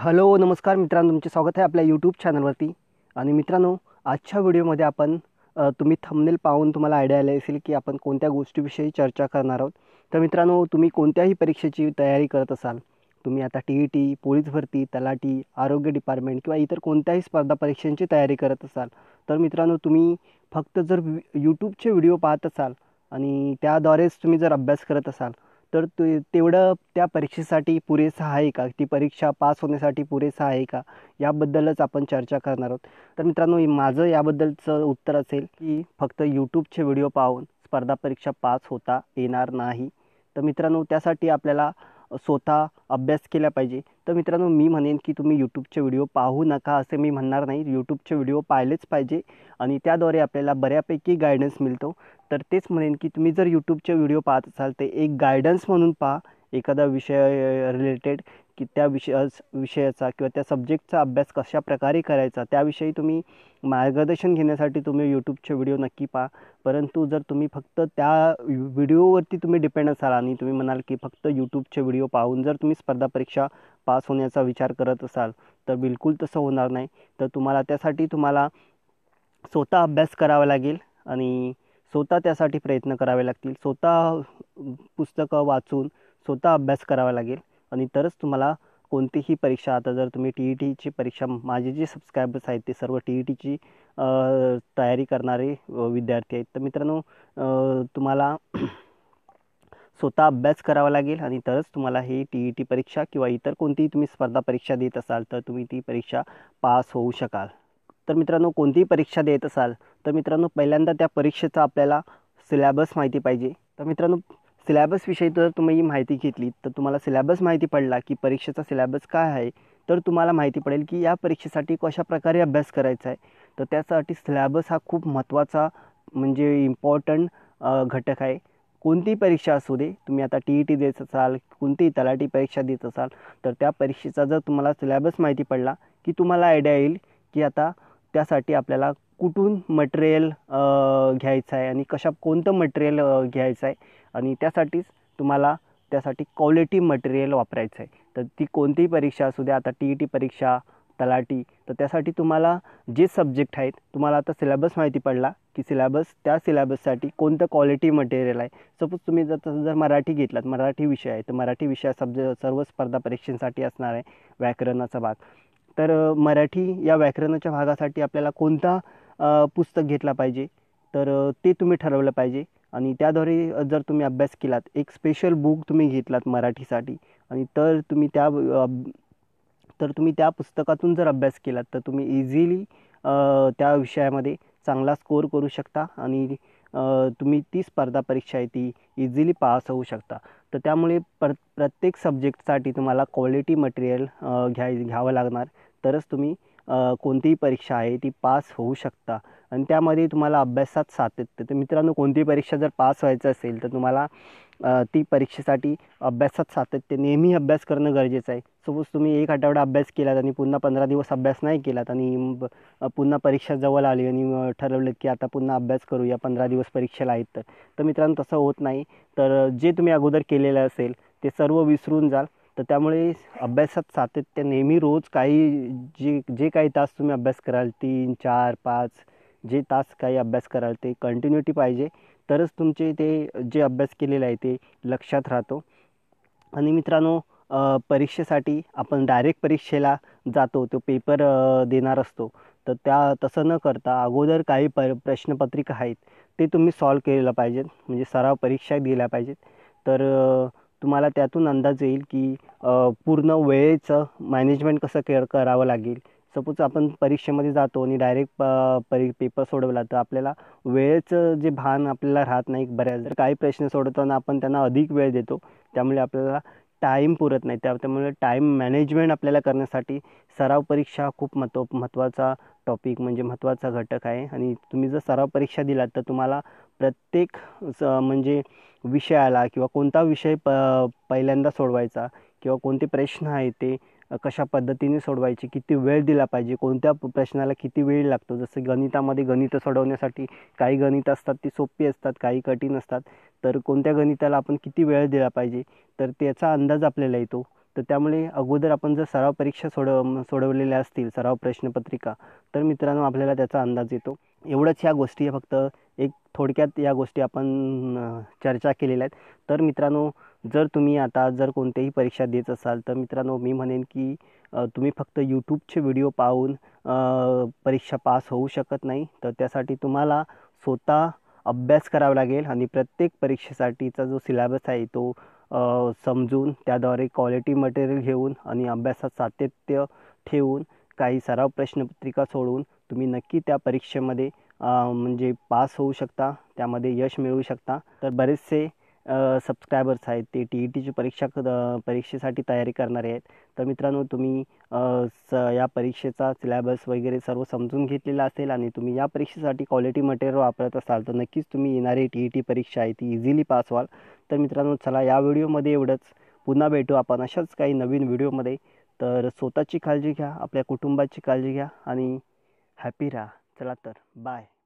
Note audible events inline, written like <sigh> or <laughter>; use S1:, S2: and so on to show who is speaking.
S1: hello नमस्कार मित्रांनो तुमचे स्वागत आहे आपल्या यूट्यूब चॅनलवरती आणि मित्रांनो आजच्या व्हिडिओमध्ये आपण तुम्ही थंबनेल पाहून तुम्हाला आयडिया आले असेल की आपण कोणत्या गोष्टीविषयी चर्चा करणार आहोत तर मित्रांनो तुम्ही कोणत्याही परीक्षेची तयारी करत असाल तुम्ही आता टी ई टी पोलीस भरती तलाटी आरोग्य डिपार्टमेंट किंवा इतर कोणत्याही स्पर्धा परीक्षांची तयारी करत असाल तर मित्रांनो तुम्ही फक्त जर यूट्यूबचे व्हिडिओ पाहत असाल आणि त्याद्वारेच तुम्ही जर अभ्यास करत असाल तर ते तेवढं त्या परीक्षेसाठी पुरेसं आहे का ती परीक्षा पास होण्यासाठी पुरेसं आहे का याबद्दलच आपण चर्चा करणार आहोत तर मित्रांनो माझं याबद्दलचं उत्तर असेल की फक्त यूट्यूबचे व्हिडिओ पाहून स्पर्धा परीक्षा पास होता येणार नाही तर मित्रांनो त्यासाठी आपल्याला स्वतः अभ्यास केला पाहिजे तर मित्रांनो मी म्हणेन की तुम्ही यूट्यूबचे व्हिडिओ पाहू नका असे मी म्हणणार नाही यूट्यूबचे व्हिडिओ पाहिलेच पाहिजे आणि त्याद्वारे आपल्याला बऱ्यापैकी गायडन्स मिळतो तर तेच म्हणेन की तुम्ही जर यूट्यूबचे व्हिडिओ पाहत असाल ते एक गायडन्स म्हणून पहा एखादा विषय रिलेटेड की त्या विषय विषयाचा किंवा त्या सब्जेक्टचा अभ्यास कशाप्रकारे करायचा त्याविषयी तुम्ही मार्गदर्शन घेण्यासाठी तुम्ही यूट्यूबचे व्हिडिओ नक्की पहा परंतु जर तुम्ही फक्त त्या व्हिडिओवरती तुम्ही डिपेंड असाल आणि तुम्ही म्हणाल की फक्त यूट्यूबचे व्हिडिओ पाहून जर तुम्ही स्पर्धा परीक्षा पास होण्याचा विचार करत असाल तर बिलकुल तसं होणार नाही तर तुम्हाला त्यासाठी तुम्हाला स्वतः अभ्यास करावा लागेल आणि स्वतः त्यासाठी प्रयत्न करावे लागतील स्वतः पुस्तकं वाचून स्वतः अभ्यास करावा लागेल आणि तरच तुम्हाला कोणतीही परीक्षा आता जर तुम्ही टी ई टीची परीक्षा माझे जे सबस्क्रायबर्स आहेत ते सर्व टी ई टीची तयारी करणारे विद्यार्थी आहेत तर मित्रांनो तुम्हाला <clears throat> स्वतः अभ्यास करावा लागेल आणि तरच तुम्हाला ही टी ई टी परीक्षा किंवा इतर कोणतीही तुम्ही स्पर्धा परीक्षा देत असाल तर तुम्ही ती परीक्षा पास होऊ शकाल तर मित्रांनो कोणतीही परीक्षा देत असाल तर मित्रांनो पहिल्यांदा त्या परीक्षेचा आपल्याला सिलॅबस माहिती पाहिजे तर मित्रांनो सिलॅबसविषयी जर तुम्ही माहिती घेतली तर तुम्हाला सिलॅबस माहिती पडला की परीक्षेचा सिलॅबस काय आहे तर तुम्हाला माहिती पडेल की या परीक्षेसाठी कशाप्रकारे प्रकारे अभ्यास करायचा आहे तर त्यासाठी सिलॅबस हा खूप महत्त्वाचा म्हणजे इम्पॉर्टंट घटक आहे कोणतीही परीक्षा असू दे तुम्ही आता टी ई टी देत असाल कोणतीही तलाठी परीक्षा देत असाल तर त्या परीक्षेचा जर तुम्हाला सिलॅबस माहिती पडला की तुम्हाला आयडिया येईल की आता त्यासाठी आपल्याला कुठून मटेरियल घ्यायचं आहे आणि कशा कोणतं मटेरियल घ्यायचं आहे आणि त्यासाठीच तुम्हाला त्यासाठी क्वालिटी मटेरियल वापरायचं आहे तर ती कोणतीही परीक्षा असू द्या आता टी ई टी परीक्षा तलाटी तर त्यासाठी तुम्हाला जे सब्जेक्ट आहेत तुम्हाला आता सिलेबस माहिती पडला की सिलेबस त्या सिलेबससाठी कोणतं क्वालिटी मटेरियल आहे सपोज तुम्ही जर तसं जर मराठी घेतलात मराठी विषय आहे तर मराठी विषय सब्ज सर्व स्पर्धा परीक्षेसाठी असणार आहे व्याकरणाचा भाग तर मराठी या व्याकरणाच्या भागासाठी आपल्याला कोणता पुस्तक घेतला पाहिजे तर ते तुम्ही ठरवलं पाहिजे आणि त्याद्वारे जर तुम्ही अभ्यास केलात एक स्पेशल बुक तुम्ही घेतलात मराठीसाठी आणि तर तुम्ही त्या तर तुम्ही त्या पुस्तकातून जर अभ्यास केलात तर तुम्ही इझिली त्या विषयामध्ये चांगला स्कोअर करू शकता आणि तुम्ही ती स्पर्धा परीक्षा आहे ती इझिली पास होऊ शकता तर त्यामुळे प्रत प्रत्येक सब्जेक्टसाठी तुम्हाला क्वालिटी मटेरियल घ्याय घ्यावं लागणार तरच तुम्ही कोणतीही परीक्षा आहे ती पास होऊ शकता आणि त्यामध्ये तुम्हाला अभ्यासात सातत्य तर मित्रांनो कोणतीही परीक्षा जर पास व्हायचं असेल तर तुम्हाला ती परीक्षेसाठी अभ्यासात सातत्य नेहमी अभ्यास करणं गरजेचं आहे सपोज तुम्ही एक आठवडा अभ्यास केलात आणि पुन्हा पंधरा दिवस अभ्यास नाही केलात आणि पुन्हा परीक्षा जवळ आली आणि ठरवलं की आता पुन्हा अभ्यास करूया पंधरा दिवस परीक्षेला आहेत तर तर मित्रांनो तसं होत नाही तर जे तुम्ही अगोदर केलेलं असेल ते सर्व विसरून जाल तर त्यामुळे अभ्यासात सातत्य नेहमी रोज काही जे जे काही तास तुम्ही अभ्यास कराल तीन चार पाच जे तास काही अभ्यास कराल ते कंटिन्युटी पाहिजे तरच तुमचे ते जे अभ्यास केलेले आहे ते लक्षात राहतो आणि मित्रांनो परीक्षेसाठी आपण डायरेक्ट परीक्षेला जातो तो पेपर देणार असतो तर त्या तसं न करता अगोदर काही प प्रश्नपत्रिका आहेत ते तुम्ही सॉल्व केलेलं पाहिजेत म्हणजे सराव परीक्षा दिल्या पाहिजेत तर तुम्हाला त्यातून अंदाज येईल की पूर्ण वेळेचं मॅनेजमेंट कसं के करावं लागेल सपोज आपण परीक्षेमध्ये जातो आणि डायरेक्ट प परी पेपर सोडवला तर आपल्याला वेळेचं जे भान आपल्याला राहत नाही बऱ्याच जर काही प्रश्न सोडवताना आपण त्यांना अधिक वेळ देतो त्यामुळे आपल्याला टाईम पुरत नाही त्या त्यामुळे टाईम मॅनेजमेंट आपल्याला करण्यासाठी सराव परीक्षा खूप महत्व महत्त्वाचा टॉपिक म्हणजे महत्त्वाचा घटक आहे आणि तुम्ही जर सराव परीक्षा दिलात तर तुम्हाला प्रत्येक म्हणजे विषयाला किंवा कोणता विषय प पहिल्यांदा सोडवायचा किंवा कोणते प्रश्न आहे ते कशा पद्धतीने सोडवायची किती वेळ दिला पाहिजे कोणत्या प्रश्नाला किती वेळ लागतो जसं गणितामध्ये गणितं सोडवण्यासाठी काही गणितं असतात ती सोपी असतात काही कठीण असतात तर कोणत्या गणिताला आपण किती वेळ दिला पाहिजे तर त्याचा अंदाज आपल्याला येतो तर त्यामुळे अगोदर आपण जर सराव परीक्षा सोडव सोडवलेल्या असतील सराव प्रश्नपत्रिका तर मित्रांनो आपल्याला त्याचा अंदाज येतो एवढंच ह्या गोष्टी फक्त एक थोडक्यात या गोष्टी आपण चर्चा केलेल्या आहेत तर मित्रांनो जर तुम्ही आता जर कोणत्याही परीक्षा देत असाल तर मित्रांनो मी म्हणेन की तुम्ही फक्त यूट्यूबचे व्हिडिओ पाहून परीक्षा पास होऊ शकत नाही तर त्यासाठी तुम्हाला स्वतः अभ्यास करावा लागेल आणि प्रत्येक परीक्षेसाठीचा जो सिलेबस आहे तो समजून त्याद्वारे क्वालिटी मटेरियल घेऊन आणि अभ्यासात सातत्य ठेवून काही सराव प्रश्नपत्रिका सोडून तुम्ही नक्की त्या परीक्षेमध्ये म्हणजे पास होऊ शकता त्यामध्ये यश मिळवू शकता तर बरेचसे सबस्क्रायबर्स आहेत ते टी ई e टीची परीक्षा परीक्षेसाठी तयारी करणारे आहेत तर मित्रांनो तुम्ही स या परीक्षेचा सिलेबस वगैरे सर्व समजून घेतलेला असेल आणि तुम्ही या परीक्षेसाठी क्वालिटी मटेरियल वापरत असाल तर नक्कीच तुम्ही येणारी टी ई टी परीक्षा आहे ती इझिली पास व्हाल तर मित्रांनो चला या व्हिडिओमध्ये एवढंच पुन्हा भेटू आपण अशाच काही नवीन व्हिडिओमध्ये तर स्वतःची काळजी घ्या आपल्या कुटुंबाची काळजी घ्या आणि हॅपी राहा चला तर बाय